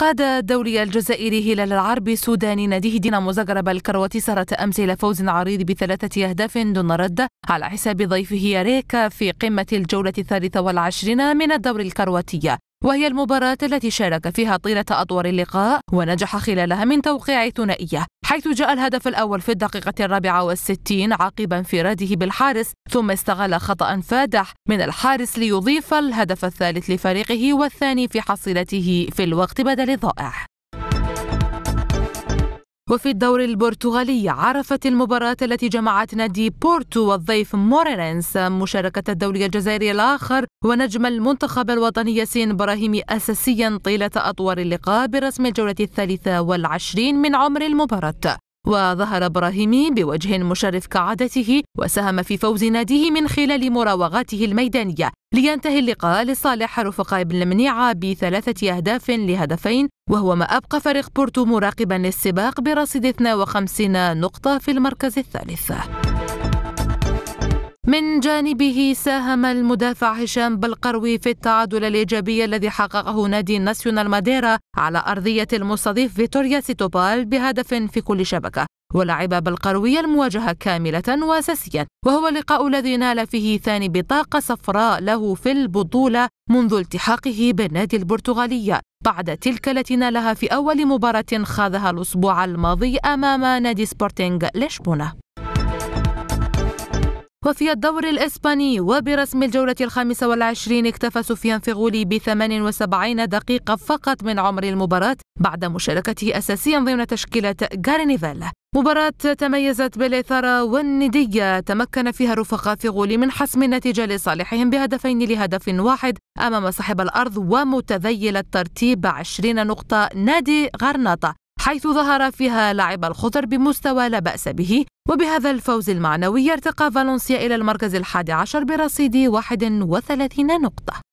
قاد الدوري الجزائري هلال العرب سوداني ناديه دينامو زغرب الكرواتي سهرة أمس إلى فوز عريض بثلاثة أهداف دون رد على حساب ضيفه ريكا في قمة الجولة الثالثة والعشرين من الدوري الكرواتي وهي المباراة التي شارك فيها طيلة أطوار اللقاء ونجح خلالها من توقيع ثنائية حيث جاء الهدف الأول في الدقيقة الرابعة والستين عقب انفراده بالحارس ثم استغل خطأ فادح من الحارس ليضيف الهدف الثالث لفريقه والثاني في حصيلته في الوقت بدل الضائع وفي الدوري البرتغالي عرفت المباراة التي جمعت نادي بورتو والضيف مورينس مشاركة الدوري الجزائري الآخر ونجم المنتخب الوطني ياسين إبراهيم أساسيا طيلة أطوار اللقاء برسم الجولة الثالثة والعشرين من عمر المباراة وظهر ابراهيمي بوجه مشرف كعادته وساهم في فوز ناديه من خلال مراوغاته الميدانية لينتهي اللقاء لصالح رفقاء ابن المنيعة بثلاثة أهداف لهدفين وهو ما أبقى فريق بورتو مراقبا للسباق برصيد 52 نقطة في المركز الثالث من جانبه ساهم المدافع هشام بالقروي في التعادل الإيجابي الذي حققه نادي ناسيونال ماديرا على أرضية المستضيف فيتوريا سيتوبال بهدف في كل شبكة ولعب بالقروي المواجهة كاملة وأساسيا وهو اللقاء الذي نال فيه ثاني بطاقة صفراء له في البطولة منذ التحاقه بالنادي البرتغالي بعد تلك التي نالها في أول مباراة خاضها الأسبوع الماضي أمام نادي سبورتينغ لشبونة وفي الدور الإسباني وبرسم الجولة الخامسة والعشرين اكتفى سفيان فيغولي بثمان وسبعين دقيقة فقط من عمر المباراة بعد مشاركته أساسيا ضمن تشكيلة غارينيفال مباراة تميزت بالإثارة والندية تمكن فيها رفقاء فيغولي من حسم النتيجة لصالحهم بهدفين لهدف واحد أمام صاحب الأرض ومتذيل الترتيب 20 نقطة نادي غرناطة حيث ظهر فيها لاعب الخضر بمستوى لا بأس به وبهذا الفوز المعنوي ارتقى فالنسيا إلى المركز الحادي عشر برصيد 31 نقطة